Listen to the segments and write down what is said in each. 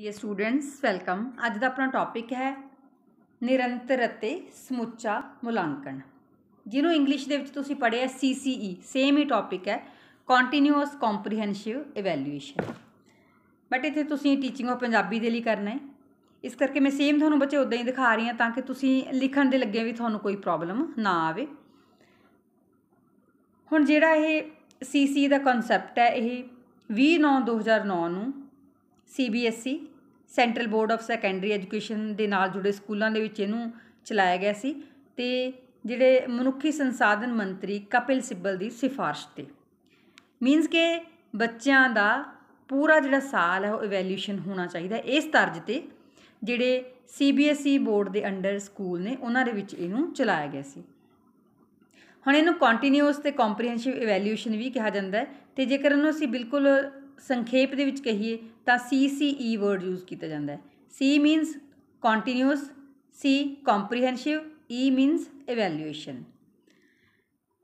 dear students welcome ਅੱਜ ਦਾ ਆਪਣਾ topic ਹੈ ਨਿਰੰਤਰ ਅਤੇ ਸਮੁੱਚਾ ਮੁਲਾਂਕਣ ਜਿਹਨੂੰ ਇੰਗਲਿਸ਼ ਦੇ ਵਿੱਚ ਤੁਸੀਂ ਪੜ੍ਹਿਆ ਸੀਸੀਈ ਸੇਮ e, ਹੀ ਟੌਪਿਕ ਹੈ ਕੰਟੀਨਿਊਅਸ ਕੰਪਰੀਹੈਂਸਿਵ ਇਵੈਲੂਏਸ਼ਨ ਬਟ ਇੱਥੇ ਤੁਸੀਂ ਟੀਚਿੰਗ ਆਫ ਪੰਜਾਬੀ ਦੇ ਲਈ ਕਰਨਾ ਹੈ ਇਸ ਕਰਕੇ ਮੈਂ ਸੇਮ ਤੁਹਾਨੂੰ ਬੱਚੇ ਉਦਾਂ ਹੀ ਦਿਖਾ ਰਹੀ ਹਾਂ ਤਾਂ ਕਿ ਤੁਸੀਂ ਲਿਖਣ ਦੇ ਲੱਗੇ ਵੀ ਤੁਹਾਨੂੰ ਕੋਈ ਪ੍ਰੋਬਲਮ ਨਾ ਆਵੇ ਹੁਣ ਜਿਹੜਾ ਇਹ ਸੀਸੀ e ਦਾ ਕਨਸੈਪਟ ਹੈ ਇਹ 20 9 2009 ਨੂੰ CBSE central board of secondary education ਦੇ ਨਾਲ ਜੁੜੇ ਸਕੂਲਾਂ ਦੇ ਵਿੱਚ ਇਹਨੂੰ ਚਲਾਇਆ ਗਿਆ ਸੀ ਤੇ ਜਿਹੜੇ ਮਨੁੱਖੀ ਸੰਸਾਧਨ ਮੰਤਰੀ ਕਪਿਲ ਸਿੱਬਲ ਦੀ ਸਿਫਾਰਿਸ਼ ਤੇ ਮੀਨਸ ਕਿ ਬੱਚਿਆਂ ਦਾ ਪੂਰਾ ਜਿਹੜਾ ਸਾਲ ਹੈ ਉਹ ਇਵੈਲੂਏਸ਼ਨ ਹੋਣਾ ਚਾਹੀਦਾ ਇਸ ਤਰਜ ਤੇ ਜਿਹੜੇ ਸੀਬੀਐਸਈ e ਬੋਰਡ ਦੇ ਅੰਡਰ ਸਕੂਲ ਨੇ ਉਹਨਾਂ ਦੇ ਵਿੱਚ ਇਹਨੂੰ ਚਲਾਇਆ ਗਿਆ ਸੀ ਹੁਣ ਇਹਨੂੰ ਕੰਟੀਨਿਊਸ ਤੇ ਕੰਪਰੀਹੈਂਸਿਵ ਇਵੈਲੂਏਸ਼ਨ ਵੀ ਕਿਹਾ ਜਾਂਦਾ ਹੈ ਤੇ ਜੇਕਰ ਇਹਨੂੰ ਅਸੀਂ ਬਿਲਕੁਲ ਸੰਖੇਪ ਦੇ ਵਿੱਚ ਕਹੀਏ ਤਾਂ ਸੀ ਸੀ ਈ ਵਰਡ ਯੂਜ਼ ਕੀਤਾ ਜਾਂਦਾ ਹੈ C means continuous C comprehensive E means evaluation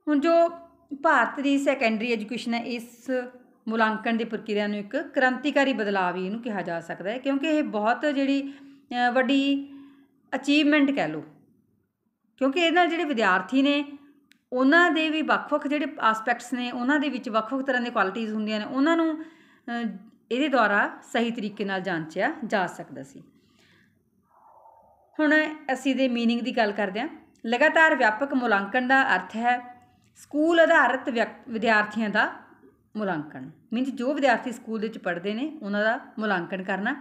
ਹੁਣ ਜੋ ਭਾਰਤ ਦੀ ਸੈਕੰਡਰੀ ਐਜੂਕੇਸ਼ਨ ਹੈ ਇਸ ਮੁਲਾਂਕਣ ਦੀ ਪ੍ਰਕਿਰਿਆ ਨੂੰ ਇੱਕ ਕ੍ਰਾਂਤੀਕਾਰੀ ਬਦਲਾਅ ਵੀ ਇਹਨੂੰ ਕਿਹਾ ਜਾ ਸਕਦਾ ਹੈ ਕਿਉਂਕਿ ਇਹ ਬਹੁਤ ਜਿਹੜੀ ਵੱਡੀ ਅਚੀਵਮੈਂਟ ਕਹਿ ਲਓ ਕਿਉਂਕਿ ਇਹ ਨਾਲ ਜਿਹੜੇ ਵਿਦਿਆਰਥੀ ਨੇ ਉਹਨਾਂ ਦੇ ਵੀ ਵੱਖ-ਵੱਖ ਜਿਹੜੇ ਐਸਪੈਕਟਸ ਨੇ ਉਹਨਾਂ ਦੇ ਵਿੱਚ ਵੱਖ-ਵੱਖ ਤਰ੍ਹਾਂ ਦੇ ਕੁਆਲਿਟੀਆਂ ਹੁੰਦੀਆਂ ਨੇ ਉਹਨਾਂ ਨੂੰ ਇਹਦੇ ਦੁਆਰਾ ਸਹੀ ਤਰੀਕੇ ਨਾਲ ਜਾਂਚਿਆ ਜਾ ਸਕਦਾ ਸੀ ਹੁਣ ਅਸੀਂ ਦੇ मीनिंग ਦੀ ਗੱਲ ਕਰਦੇ ਹਾਂ ਲਗਾਤਾਰ ਵਿਆਪਕ ਮੁਲਾਂਕਣ ਦਾ ਅਰਥ ਹੈ ਸਕੂਲ ਆਧਾਰਿਤ ਵਿਦਿਆਰਥੀਆਂ ਦਾ ਮੁਲਾਂਕਣ ਮੀਨਸ ਜੋ ਵਿਦਿਆਰਥੀ ਸਕੂਲ ਵਿੱਚ ਪੜ੍ਹਦੇ ਨੇ ਉਹਨਾਂ ਦਾ ਮੁਲਾਂਕਣ ਕਰਨਾ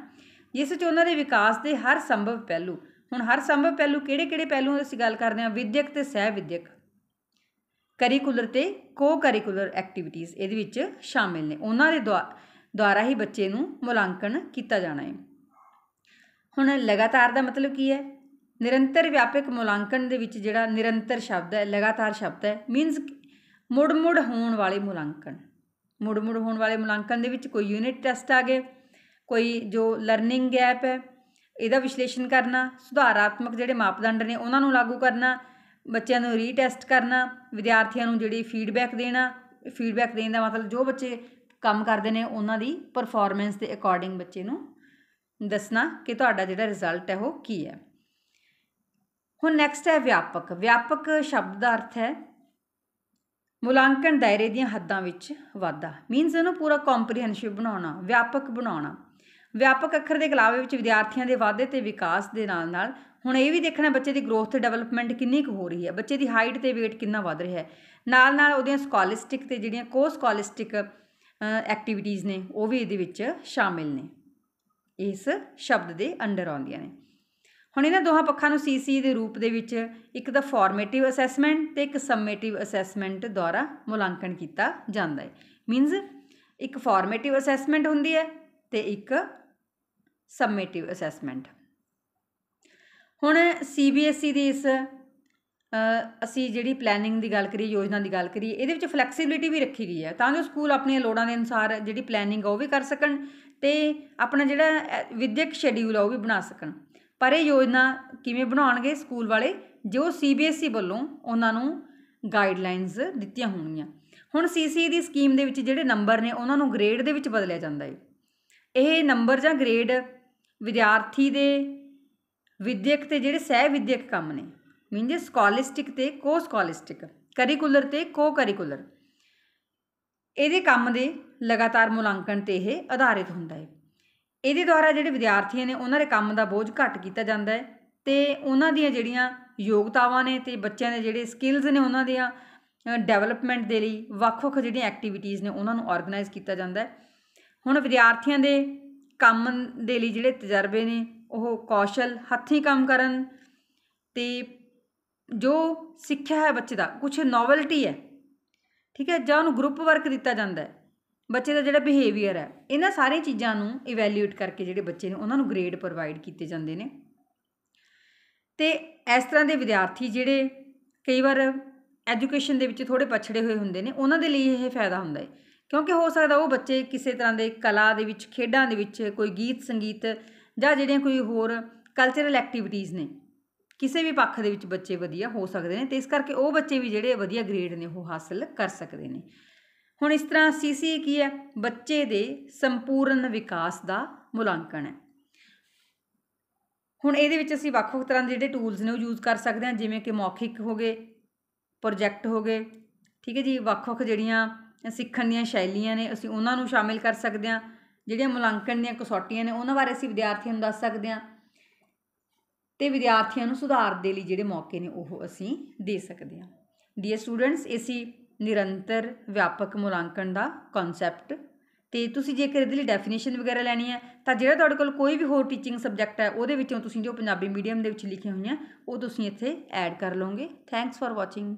ਜਿਸ ਵਿੱਚ ਉਹਨਾਂ ਦੇ ਵਿਕਾਸ ਦੇ ਹਰ ਸੰਭਵ ਪਹਿਲੂ ਹੁਣ ਹਰ ਸੰਭਵ ਪਹਿਲੂ ਕਿਹੜੇ-ਕਿਹੜੇ ਪਹਿਲੂਆਂ ਦੀ ਅਸੀਂ ਗੱਲ ਕਰਦੇ ਹਾਂ ਵਿਦਿਅਕ ਤੇ ਸਹਿ ਵਿਦਿਅਕ ਕਰਿਕੂਲਰ ਤੇ ਕੋ ਕਰਿਕੂਲਰ ਐਕਟੀਵਿਟੀਆਂ ਇਹਦੇ ਵਿੱਚ ਸ਼ਾਮਿਲ ਨੇ ਉਹਨਾਂ ਦੇ ਦੁਆਰਾ ਦੁਆਰਾ ਹੀ ਬੱਚੇ ਨੂੰ ਮੁਲਾਂਕਣ ਕੀਤਾ ਜਾਣਾ ਹੈ ਹੁਣ ਲਗਾਤਾਰ ਦਾ ਮਤਲਬ ਕੀ ਹੈ ਨਿਰੰਤਰ ਵਿਆਪਕ ਮੁਲਾਂਕਣ ਦੇ ਵਿੱਚ ਜਿਹੜਾ ਨਿਰੰਤਰ ਸ਼ਬਦ ਹੈ ਲਗਾਤਾਰ ਸ਼ਬਦ ਹੈ ਮੀਨਸ ਮੁੜ-ਮੁੜ ਹੋਣ ਵਾਲੇ ਮੁਲਾਂਕਣ ਮੁੜ-ਮੁੜ ਹੋਣ ਵਾਲੇ ਮੁਲਾਂਕਣ ਦੇ ਵਿੱਚ ਕੋਈ ਯੂਨਿਟ ਟੈਸਟ ਆ ਗਏ ਕੋਈ ਜੋ ਲਰਨਿੰਗ ਗੈਪ ਹੈ ਇਹਦਾ ਵਿਸ਼ਲੇਸ਼ਣ ਕਰਨਾ ਸੁਧਾਰਾਤਮਕ ਜਿਹੜੇ ਮਾਪਦੰਡ ਨੇ ਉਹਨਾਂ ਨੂੰ ਲਾਗੂ ਕਰਨਾ ਬੱਚਿਆਂ ਨੂੰ ਰੀਟੈਸਟ ਕਰਨਾ ਵਿਦਿਆਰਥੀਆਂ ਨੂੰ ਜਿਹੜੀ ਫੀਡਬੈਕ ਦੇਣਾ ਫੀਡਬੈਕ ਦੇਣ ਦਾ ਮਤਲਬ ਜੋ ਬੱਚੇ ਕੰਮ ਕਰਦੇ ਨੇ ਉਹਨਾਂ ਦੀ ਪਰਫਾਰਮੈਂਸ ਦੇ ਅਕੋਰਡਿੰਗ ਬੱਚੇ ਨੂੰ ਦੱਸਣਾ ਕਿ ਤੁਹਾਡਾ ਜਿਹੜਾ ਰਿਜ਼ਲਟ ਹੈ ਉਹ ਕੀ ਹੈ ਹੁਣ ਨੈਕਸਟ ਹੈ ਵਿਆਪਕ ਵਿਆਪਕ ਸ਼ਬਦ ਦਾ ਅਰਥ ਹੈ ਮੁਲਾਂਕਣ ਦਾਇਰੇ ਦੀਆਂ ਹੱਦਾਂ ਵਿੱਚ ਵਾਧਾ ਮੀਨਸ ਇਹਨੂੰ ਪੂਰਾ ਕੰਪਰੀਹੈਂਸਿਵ ਬਣਾਉਣਾ ਵਿਆਪਕ ਬਣਾਉਣਾ ਵਿਆਪਕ ਅੱਖਰ ਦੇ ਗਲਾਵੇ ਵਿੱਚ ਵਿਦਿਆਰਥੀਆਂ ਦੇ ਵਾਧੇ ਤੇ ਵਿਕਾਸ ਦੇ ਨਾਲ ਨਾਲ ਹੁਣ ਇਹ ਵੀ ਦੇਖਣਾ ਬੱਚੇ ਦੀ ਗਰੋਥ ਤੇ ਡਿਵੈਲਪਮੈਂਟ ਕਿੰਨੀ ਕੁ ਹੋ ਰਹੀ ਹੈ ਬੱਚੇ ਦੀ ਹਾਈਟ ਤੇ weight ਕਿੰਨਾ ਵਧ ਰਿਹਾ ਹੈ ਨਾਲ ਨਾਲ ਉਹਦੀਆਂ ਸਕਾਲਿਸਟਿਕ ਤੇ ਜਿਹੜੀਆਂ ਕੋ ਐਕਟੀਵਿਟੀਆਂ ਨੇ ਉਹ ਵੀ ਇਹਦੇ ਵਿੱਚ ਸ਼ਾਮਿਲ ਨੇ ਇਸ ਸ਼ਬਦ ਦੇ ਅੰਡਰ ਆਉਂਦੀਆਂ ਨੇ ਹੁਣ ਇਹਨਾਂ ਦੋਹਾਂ ਪੱਖਾਂ ਨੂੰ ਸੀਸੀ ਦੇ ਰੂਪ ਦੇ ਵਿੱਚ ਇੱਕ ਤਾਂ ਫਾਰਮੇਟਿਵ ਅਸੈਸਮੈਂਟ ਤੇ ਇੱਕ ਸਮੇਟਿਵ ਅਸੈਸਮੈਂਟ ਦੁਆਰਾ ਮੁਲਾਂਕਣ ਕੀਤਾ ਜਾਂਦਾ ਹੈ ਮੀਨਸ ਇੱਕ ਫਾਰਮੇਟਿਵ ਅਸੈਸਮੈਂਟ ਹੁੰਦੀ ਹੈ ਤੇ ਇੱਕ ਸਮੇਟਿਵ ਅਸੈਸਮੈਂਟ ਹੁਣ ਸੀਬੀਐਸਈ e ਦੀ ਇਸ ਅਸੀਂ ਜਿਹੜੀ ਪਲੈਨਿੰਗ ਦੀ ਗੱਲ ਕਰੀਏ ਯੋਜਨਾ ਦੀ ਗੱਲ ਕਰੀਏ ਇਹਦੇ ਵਿੱਚ ਫਲੈਕਸੀਬਿਲਿਟੀ ਵੀ ਰੱਖੀ ਗਈ ਹੈ ਤਾਂ ਜੋ ਸਕੂਲ ਆਪਣੀਆਂ ਲੋੜਾਂ ਦੇ ਅਨੁਸਾਰ ਜਿਹੜੀ ਪਲੈਨਿੰਗ ਉਹ ਵੀ ਕਰ ਸਕਣ ਤੇ ਆਪਣਾ ਜਿਹੜਾ ਵਿਦਿਅਕ ਸ਼ੈਡਿਊਲ ਆ ਉਹ ਵੀ ਬਣਾ ਸਕਣ ਪਰ ਇਹ ਯੋਜਨਾ ਕਿਵੇਂ ਬਣਾਉਣਗੇ ਸਕੂਲ ਵਾਲੇ ਜੋ ਸੀਬੀਐਸਈ e ਵੱਲੋਂ ਉਹਨਾਂ ਨੂੰ ਗਾਈਡਲਾਈਨਸ ਦਿੱਤੀਆਂ ਹੋਣਗੀਆਂ ਹੁਣ ਸੀਸੀ ਦੀ ਸਕੀਮ ਦੇ ਵਿੱਚ ਜਿਹੜੇ ਨੰਬਰ ਨੇ ਉਹਨਾਂ ਨੂੰ ਗ੍ਰੇਡ ਦੇ ਵਿੱਚ ਬਦਲਿਆ ਜਾਂਦਾ ਹੈ ਇਹ ਨੰਬਰ ਜਾਂ ਗ੍ਰੇਡ ਵਿਦਿਆਰਥੀ ਦੇ ਵਿਦਿਅਕ ਤੇ ਜਿਹੜੇ ਸਹਿ ਵਿਦਿਅਕ ਕੰਮ ਨੇ ਮੀਨਸ ਸਕੋਲਿਸਟਿਕ ਤੇ ਕੋ ਸਕੋਲਿਸਟਿਕ ਕਰਿਕੂਲਰ ਤੇ ਕੋ ਕਰਿਕੂਲਰ ਇਹਦੇ ਕੰਮ ਦੇ ਲਗਾਤਾਰ ਮੁਲਾਂਕਣ ਤੇ ਇਹ ਆਧਾਰਿਤ ਹੁੰਦਾ ਹੈ ਇਹਦੇ ਦੁਆਰਾ ਜਿਹੜੇ ਵਿਦਿਆਰਥੀਆਂ ਨੇ ਉਹਨਾਂ ਦੇ ਕੰਮ ਦਾ ਬੋਝ ਘੱਟ ਕੀਤਾ ਜਾਂਦਾ ਹੈ ਤੇ ਉਹਨਾਂ ਦੀਆਂ ਜਿਹੜੀਆਂ ਯੋਗਤਾਵਾਂ ਨੇ ਤੇ ਬੱਚਿਆਂ ਦੇ ਜਿਹੜੇ ਸਕਿੱਲਸ ਨੇ ਉਹਨਾਂ ਦੀਆਂ ਡਿਵੈਲਪਮੈਂਟ ਦੇ ਲਈ ਵੱਖ-ਵੱਖ ਜਿਹੜੀਆਂ ਐਕਟੀਵਿਟੀਆਂ ਨੇ ਉਹਨਾਂ ਨੂੰ ਆਰਗੇਨਾਈਜ਼ ਕੀਤਾ ਜਾਂਦਾ ਹੈ ਹੁਣ ਵਿਦਿਆਰਥੀਆਂ ਦੇ ਕੰਮ ਦੇ ਲਈ ਜਿਹੜੇ ਤਜਰਬੇ ਨੇ ਉਹ ਕੌਸ਼ਲ ਹੱਥੀਂ ਕੰਮ ਕਰਨ ਤੇ ਜੋ ਸਿੱਖਿਆ ਹੈ ਬੱਚੇ ਦਾ ਕੁਝ ਨੋਵਲਟੀ ਹੈ ਠੀਕ ਹੈ ਜਾਂ ਉਹਨੂੰ ਗਰੁੱਪ ਵਰਕ ਦਿੱਤਾ ਜਾਂਦਾ ਹੈ ਬੱਚੇ ਦਾ ਜਿਹੜਾ ਬਿਹੇਵੀਅਰ ਹੈ ਇਹਨਾਂ ਸਾਰੀਆਂ ਚੀਜ਼ਾਂ ਨੂੰ ਇਵੈਲੂਏਟ ਕਰਕੇ ਜਿਹੜੇ ਬੱਚੇ ਨੇ ਉਹਨਾਂ ਨੂੰ ਗ੍ਰੇਡ ਪ੍ਰੋਵਾਈਡ ਕੀਤੇ ਜਾਂਦੇ ਨੇ ਤੇ ਇਸ ਤਰ੍ਹਾਂ ਦੇ ਵਿਦਿਆਰਥੀ ਜਿਹੜੇ ਕਈ ਵਾਰ ਐਜੂਕੇਸ਼ਨ ਦੇ ਵਿੱਚ ਥੋੜੇ ਪਛੜੇ ਹੋਏ ਹੁੰਦੇ ਨੇ ਉਹਨਾਂ ਦੇ ਲਈ ਇਹ ਫਾਇਦਾ ਹੁੰਦਾ ਹੈ ਕਿਉਂਕਿ ਹੋ ਸਕਦਾ ਉਹ ਬੱਚੇ ਕਿਸੇ ਤਰ੍ਹਾਂ ਦੇ ਕਲਾ ਦੇ ਵਿੱਚ ਖੇਡਾਂ ਦੇ ਵਿੱਚ ਕੋਈ ਗੀਤ ਸੰਗੀਤ ਜਾਂ ਜਿਹੜੀਆਂ ਕੋਈ ਹੋਰ ਕਲਚਰਲ ਐਕਟੀਵਿਟੀਆਂ ਨੇ ਕਿਸੇ ਵੀ ਪੱਖ ਦੇ ਵਿੱਚ ਬੱਚੇ ਵਧੀਆ ਹੋ ਸਕਦੇ ਨੇ ਤੇ ਇਸ ਕਰਕੇ ਉਹ ਬੱਚੇ ਵੀ ਜਿਹੜੇ ਵਧੀਆ ਗ੍ਰੇਡ ਨੇ ਉਹ ਹਾਸਲ ਕਰ ਸਕਦੇ ਨੇ ਹੁਣ ਇਸ ਤਰ੍ਹਾਂ ਸੀਸੀ ਕੀ ਹੈ ਬੱਚੇ ਦੇ ਸੰਪੂਰਨ ਵਿਕਾਸ ਦਾ ਮੁਲਾਂਕਣ ਹੈ ਹੁਣ ਇਹਦੇ ਵਿੱਚ ਅਸੀਂ ਵੱਖ-ਵੱਖ ਤਰ੍ਹਾਂ ਦੇ ਜਿਹੜੇ ਟੂਲਸ ਨੇ ਉਹ ਯੂਜ਼ ਕਰ ਸਕਦੇ ਹਾਂ ਜਿਵੇਂ ਕਿ ਮੌਖਿਕ ਹੋ ਗਏ ਪ੍ਰੋਜੈਕਟ ਹੋ ਗਏ ਠੀਕ ਹੈ ਜੀ ਵੱਖ-ਵੱਖ ਜਿਹੜੀਆਂ ਸਿੱਖਣ ਦੀਆਂ ਸ਼ੈਲੀਆਂ ਨੇ ਅਸੀਂ ਉਹਨਾਂ ਨੂੰ ਸ਼ਾਮਿਲ ਕਰ ਸਕਦੇ ਹਾਂ ਜਿਹੜੀਆਂ ਮੁਲਾਂਕਣ ਦੀਆਂ ਕਸੌਟੀਆਂ ਨੇ ਉਹਨਾਂ ਬਾਰੇ ਅਸੀਂ ਵਿਦਿਆਰਥੀਆਂ ਨੂੰ ਦੱਸ ਸਕਦੇ ਹਾਂ ਤੇ ਵਿਦਿਆਰਥੀਆਂ ਨੂੰ ਸੁਧਾਰ ਦੇ ਲਈ ਜਿਹੜੇ ਮੌਕੇ ਨੇ ਉਹ ਅਸੀਂ ਦੇ ਸਕਦੇ ਹਾਂ ਡੀਅਰ ਸਟੂਡੈਂਟਸ ਇਸੀ ਨਿਰੰਤਰ ਵਿਆਪਕ ਮੁਲਾਂਕਣ ਦਾ ਕਨਸੈਪਟ ਤੇ ਤੁਸੀਂ ਜੇਕਰ ਇਹਦੇ ਲਈ ਡੈਫੀਨੇਸ਼ਨ ਵਗੈਰਾ ਲੈਣੀ ਹੈ ਤਾਂ ਜਿਹੜਾ ਤੁਹਾਡੇ ਕੋਲ ਕੋਈ ਵੀ ਹੋਰ ਟੀਚਿੰਗ ਸਬਜੈਕਟ ਹੈ ਉਹਦੇ ਵਿੱਚੋਂ ਤੁਸੀਂ ਜੋ ਪੰਜਾਬੀ ਮੀਡੀਅਮ ਦੇ ਵਿੱਚ ਲਿਖੇ ਹੋਈਆਂ ਉਹ ਤੁਸੀਂ ਇੱਥੇ ਐਡ ਕਰ ਲਓਗੇ ਥੈਂਕਸ ਫਾਰ ਵਾਚਿੰਗ